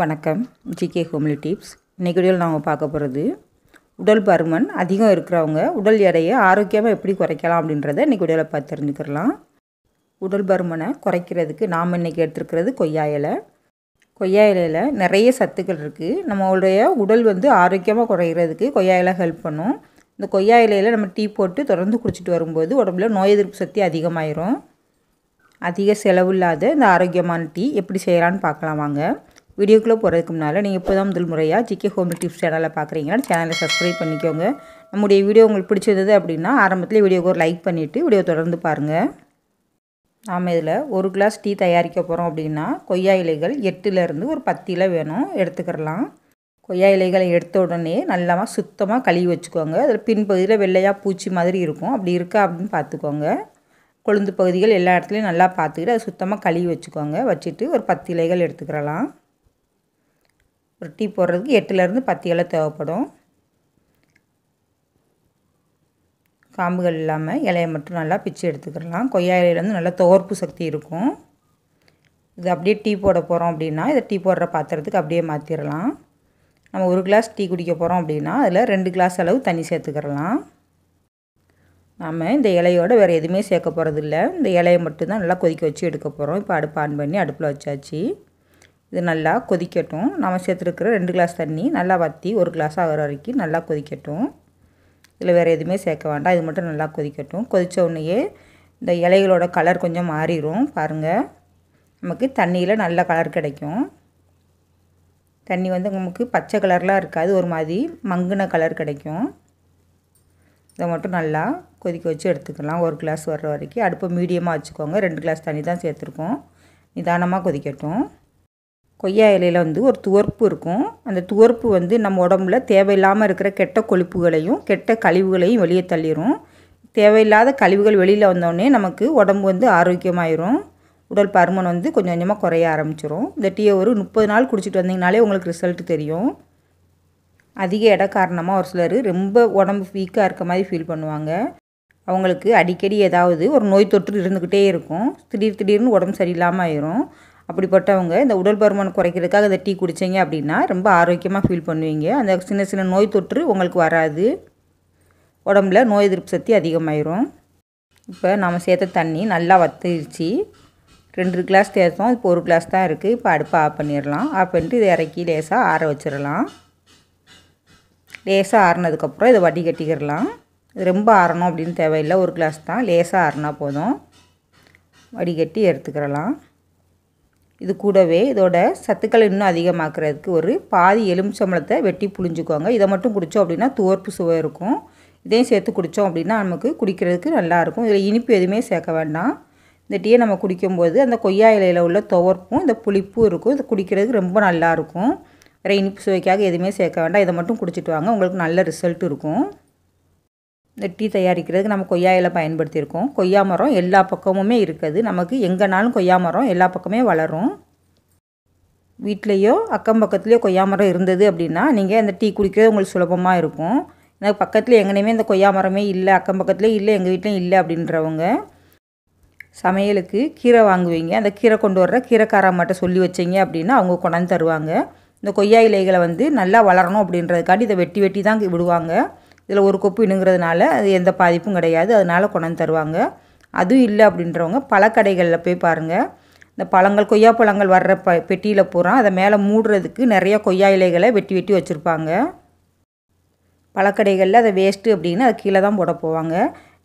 வணக்கம் GK homely tips இன்றைக்கு வீடியோவில் நாங்கள் பார்க்க போகிறது உடல் பருமன் அதிகம் இருக்கிறவங்க உடல் எடையை ஆரோக்கியமாக எப்படி குறைக்கலாம் அப்படின்றத இன்றைக்கி வீடியோவில் பார்த்து தெரிஞ்சுக்கலாம் உடல் பருமனை குறைக்கிறதுக்கு நாம் இன்றைக்கி எடுத்துருக்கிறது கொய்யா இலை கொய்யா இலையில் நிறைய சத்துக்கள் இருக்குது நம்மளுடைய உடல் வந்து ஆரோக்கியமாக குறைகிறதுக்கு கொய்யா இலை ஹெல்ப் பண்ணும் இந்த கொய்யா இலையில் நம்ம டீ போட்டு தொடர்ந்து குடிச்சிட்டு வரும்போது உடம்புல நோய் எதிர்ப்பு சக்தி அதிகமாயிரும் அதிக செலவில்லாத இந்த ஆரோக்கியமான டீ எப்படி செய்கிறான்னு பார்க்கலாம் வாங்க வீடியோக்குள்ளே போகிறதுக்குனால நீங்கள் இப்போ தான் முதல் முறையாக ஜிகே ஹோம் டிப்ஸ் சேனலை பார்க்குறீங்கன்னா சேனலை சப்ஸ்கிரைப் பண்ணிக்கோங்க நம்முடைய வீடியோ உங்களுக்கு பிடிச்சிருந்தது அப்படின்னா ஆரம்பத்தில் வீடியோக்கு ஒரு லைக் பண்ணிவிட்டு வீடியோ தொடர்ந்து பாருங்கள் நாம் இதில் ஒரு கிளாஸ் டீ தயாரிக்க போகிறோம் அப்படின்னா கொய்யா இலைகள் எட்டுலேருந்து ஒரு பத்து இலை வேணும் எடுத்துக்கிறலாம் கொய்யா இலைகளை எடுத்த உடனே நல்லா சுத்தமாக கழுவி வச்சுக்கோங்க அதில் பின்பகுதியில் வெள்ளையாக பூச்சி மாதிரி இருக்கும் அப்படி இருக்கா அப்படின்னு பார்த்துக்கோங்க கொழுந்து பகுதிகள் எல்லா இடத்துலையும் நல்லா பார்த்துக்கிட்டு அதை சுத்தமாக கழுவி வச்சுக்கோங்க வச்சுட்டு ஒரு பத்து இலைகள் எடுத்துக்கிறலாம் ஒரு டீ போடுறதுக்கு எட்டுலேருந்து பத்து இலை தேவைப்படும் காம்புகள் இல்லாமல் இலையை மட்டும் நல்லா பிச்சு எடுத்துக்கிடலாம் கொய்யா இலையில் வந்து நல்லா துவர்ப்பு சக்தி இருக்கும் இது அப்படியே டீ போட போகிறோம் அப்படின்னா இதை டீ போடுற பாத்திரத்துக்கு அப்படியே மாற்றிடலாம் நம்ம ஒரு கிளாஸ் டீ குடிக்க போகிறோம் அப்படின்னா அதில் ரெண்டு கிளாஸ் அளவு தண்ணி சேர்த்துக்கிறலாம் நாம் இந்த இலையோடு வேறு எதுவுமே சேர்க்க போகிறதில்ல இந்த இலையை மட்டும்தான் நல்லா கொதிக்க வச்சு எடுக்க போகிறோம் இப்போ அடுப்பு ஆன் பண்ணி அடுப்பில் வச்சாச்சு இது நல்லா கொதிக்கட்டும் நம்ம சேர்த்துருக்கிற ரெண்டு கிளாஸ் தண்ணி நல்லா வற்றி ஒரு கிளாஸ் ஆகிற வரைக்கும் நல்லா கொதிக்கட்டும் இதில் வேறு எதுவுமே சேர்க்க வேண்டாம் இது மட்டும் நல்லா கொதிக்கட்டும் கொதித்த உடனேயே இந்த இலைகளோட கலர் கொஞ்சம் மாறிடும் பாருங்கள் நமக்கு தண்ணியில் நல்ல கலர் கிடைக்கும் தண்ணி வந்து நமக்கு பச்சை கலர்லாம் இருக்காது ஒரு மாதிரி மங்குன கலர் கிடைக்கும் இதை மட்டும் நல்லா கொதிக்க வச்சு எடுத்துக்கலாம் ஒரு கிளாஸ் வர்ற வரைக்கும் அடுப்பை மீடியமாக வச்சுக்கோங்க ரெண்டு கிளாஸ் தண்ணி தான் சேர்த்துருக்கோம் நிதானமாக கொதிக்கட்டும் கொய்யா இலையில் வந்து ஒரு துவர்ப்பு இருக்கும் அந்த துவர்ப்பு வந்து நம்ம உடம்புல தேவையில்லாமல் இருக்கிற கெட்ட கொழுப்புகளையும் கெட்ட கழிவுகளையும் வெளியே தள்ளிடும் தேவையில்லாத கழிவுகள் வெளியில் வந்தோடனே நமக்கு உடம்பு வந்து ஆரோக்கியமாயிரும் உடல் பருமன் வந்து கொஞ்சம் கொஞ்சமாக குறைய ஆரம்பிச்சிடும் இந்த டீயை ஒரு முப்பது நாள் குடிச்சிட்டு வந்தீங்கனாலே உங்களுக்கு ரிசல்ட் தெரியும் அதிக இட காரணமாக ஒரு சிலர் ரொம்ப உடம்பு வீக்காக இருக்க மாதிரி ஃபீல் பண்ணுவாங்க அவங்களுக்கு அடிக்கடி ஏதாவது ஒரு நோய் தொற்று இருந்துக்கிட்டே இருக்கும் திடீர் திடீர்னு உடம்பு சரியில்லாமல் ஆயிரும் அப்படிப்பட்டவங்க இந்த உடல் பருமன் குறைக்கிறதுக்காக இந்த டீ குடித்தீங்க அப்படின்னா ரொம்ப ஆரோக்கியமாக ஃபீல் பண்ணுவீங்க அந்த சின்ன சின்ன நோய் தொற்று உங்களுக்கு வராது உடம்புல நோய் எதிர்ப்பு சக்தி அதிகமாயிரும் இப்போ நாம் சேர்த்த தண்ணி நல்லா வத்துருச்சு ரெண்டு கிளாஸ் சேர்த்தோம் இப்போ ஒரு கிளாஸ் தான் இருக்குது இப்போ அடுப்பை ஆஃப் பண்ணிடலாம் ஆஃப் பண்ணிட்டு இதை இறக்கி லேசாக ஆற வச்சிடலாம் லேசாக ஆறினதுக்கப்புறம் இதை வடி இது ரொம்ப ஆறணும் அப்படின்னு தேவையில்லை ஒரு கிளாஸ் தான் லேசாக ஆறினா போதும் வடிகட்டி எடுத்துக்கிறலாம் இது கூடவே இதோட சத்துக்கள் இன்னும் அதிகமாக்குறதுக்கு ஒரு பாதி எலுமிச்சம்பழத்தை வெட்டி புளிஞ்சுக்கோங்க இதை மட்டும் குடித்தோம் அப்படின்னா துவர்ப்பு சுவை இருக்கும் இதையும் சேர்த்து குடித்தோம் அப்படின்னா நமக்கு குடிக்கிறதுக்கு நல்லாயிருக்கும் இதில் இனிப்பு எதுவுமே சேர்க்க வேண்டாம் இந்த டீயை நம்ம குடிக்கும்போது அந்த கொய்யா இலையில் உள்ள துவர்ப்பும் இந்த புளிப்பும் இருக்கும் இது குடிக்கிறதுக்கு ரொம்ப நல்லாயிருக்கும் வேறு இனிப்பு சுவைக்காக எதுவுமே சேர்க்க வேண்டாம் இதை மட்டும் குடிச்சிட்டு வாங்க உங்களுக்கு நல்ல ரிசல்ட் இருக்கும் இந்த டீ தயாரிக்கிறதுக்கு நம்ம கொய்யா இலை பயன்படுத்தியிருக்கோம் கொய்யா மரம் எல்லா பக்கமுமே இருக்குது நமக்கு எங்கேனாலும் கொய்யா மரம் எல்லா பக்கமே வளரும் வீட்லேயோ அக்கம் பக்கத்துலேயோ கொய்யா மரம் இருந்தது அப்படின்னா நீங்கள் அந்த டீ குடிக்கிறது உங்களுக்கு சுலபமாக இருக்கும் எனக்கு பக்கத்தில் எங்கேனையுமே இந்த கொய்யா மரமே இல்லை அக்கம் பக்கத்துலேயே இல்லை எங்கள் வீட்லேயும் இல்லை அப்படின்றவங்க சமையலுக்கு கீரை வாங்குவீங்க அந்த கீரை கொண்டு வர்ற கீரைக்காரம்மாட்ட சொல்லி வச்சிங்க அப்படின்னா அவங்க கொண்டாந்து தருவாங்க இந்த கொய்யா இலைகளை வந்து நல்லா வளரணும் அப்படின்றதுக்காண்டி இதை வெட்டி வெட்டி தான் விடுவாங்க இதில் ஒரு கொப்பு இணுங்கிறதுனால அது எந்த பாதிப்பும் கிடையாது அதனால் கொண்டாந்து தருவாங்க அதுவும் இல்லை அப்படின்றவங்க பழக்கடைகளில் போய் பாருங்கள் இந்த பழங்கள் கொய்யா பழங்கள் வர்ற ப பெட்டியில் பூரா அதை மேலே மூடுறதுக்கு நிறைய கொய்யா இலைகளை வெட்டி வெட்டி வச்சுருப்பாங்க பழக்கடைகளில் அதை வேஸ்ட்டு அப்படின்னு அதை கீழே தான் போட போவாங்க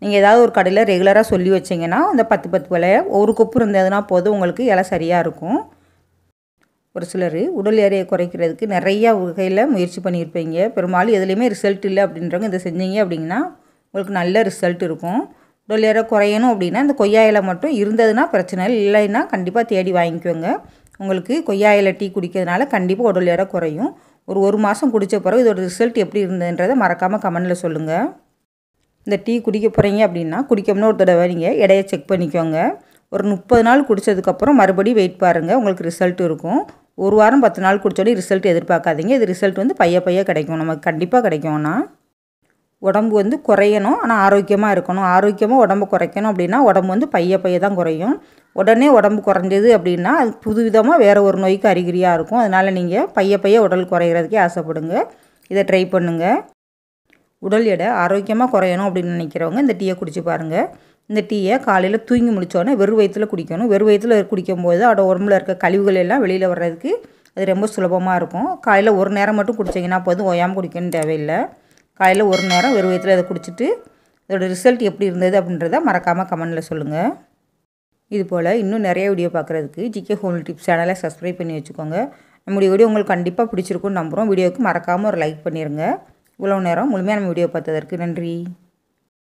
நீங்கள் ஏதாவது ஒரு கடையில் ரெகுலராக சொல்லி வச்சிங்கன்னா அந்த பத்து பத்து விலைய ஒரு கொப்பு இருந்ததுன்னா போதும் உங்களுக்கு இலை சரியாக இருக்கும் ஒரு சிலர் உடல் எடையை குறைக்கிறதுக்கு நிறையா வகையில் முயற்சி பண்ணியிருப்பீங்க பெரும்பாலும் எதுலேயுமே ரிசல்ட் இல்லை அப்படின்றவங்க இதை செஞ்சீங்க அப்படிங்கன்னா உங்களுக்கு நல்ல ரிசல்ட் இருக்கும் உடல் எடை குறையணும் அப்படின்னா இந்த கொய்யா இலை மட்டும் இருந்ததுன்னா பிரச்சனை இல்லை இல்லைன்னா கண்டிப்பாக தேடி வாங்கிக்கோங்க உங்களுக்கு கொய்யா இலை டீ குடிக்கிறதுனால கண்டிப்பாக உடல் எடை குறையும் ஒரு ஒரு மாதம் குடித்த பிறகு இதோட ரிசல்ட் எப்படி இருந்ததுன்றதை மறக்காமல் கமெண்டில் சொல்லுங்கள் இந்த டீ குடிக்க போகிறீங்க அப்படின்னா குடிக்கணும்னு ஒரு தடவை நீங்கள் இடையை செக் பண்ணிக்கோங்க ஒரு முப்பது நாள் குடித்ததுக்கப்புறம் மறுபடியும் வெயிட் பாருங்கள் உங்களுக்கு ரிசல்ட் இருக்கும் ஒரு வாரம் பத்து நாள் குடித்தோடய ரிசல்ட் எதிர்பார்க்காதீங்க இது ரிசல்ட் வந்து பைய பைய கிடைக்கும் நமக்கு கண்டிப்பாக கிடைக்கும்னா உடம்பு வந்து குறையணும் ஆனால் ஆரோக்கியமாக இருக்கணும் ஆரோக்கியமாக உடம்பு குறைக்கணும் அப்படின்னா உடம்பு வந்து பைய பைய தான் குறையும் உடனே உடம்பு குறைஞ்சது அப்படின்னா அது புதுவிதமாக வேறு ஒரு நோய்க்கு அறிகுறியாக இருக்கும் அதனால் நீங்கள் பைய பைய உடல் குறைகிறதுக்கே ஆசைப்படுங்க இதை ட்ரை பண்ணுங்கள் உடல் எடை ஆரோக்கியமாக குறையணும் அப்படின்னு நினைக்கிறவங்க இந்த டீயை குடிச்சு பாருங்கள் இந்த டீயை காலையில் தூங்கி முடித்தோடனே வெறும் வயிற்றுல குடிக்கணும் வெறும் வயிற்றில் குடிக்கும்போது அதோட உடம்புல இருக்க கழிவுகள் எல்லாம் வெளியில் வர்றதுக்கு அது ரொம்ப சுலபமாக இருக்கும் காலையில் ஒரு நேரம் மட்டும் குடித்தீங்கன்னா போதும் ஓயாமல் குடிக்கணும்னு தேவையில்லை காலையில் ஒரு நேரம் வெறும் வயிற்றுல அதை குடிச்சிட்டு அதோடய ரிசல்ட் எப்படி இருந்தது அப்படின்றத மறக்காமல் கமெண்டில் சொல்லுங்கள் இது போல் இன்னும் நிறைய வீடியோ பார்க்குறதுக்கு ஜிகே ஹோம் டிப்ஸ் சேனலை சப்ஸ்கிரைப் பண்ணி வச்சுக்கோங்க நம்முடைய வீடியோ உங்களுக்கு கண்டிப்பாக பிடிச்சிருக்கும்னு நம்புகிறோம் வீடியோவுக்கு மறக்காமல் ஒரு லைக் பண்ணிடுங்க இவ்வளோ நேரம் முழுமையாக நம்ம வீடியோ பார்த்ததற்கு நன்றி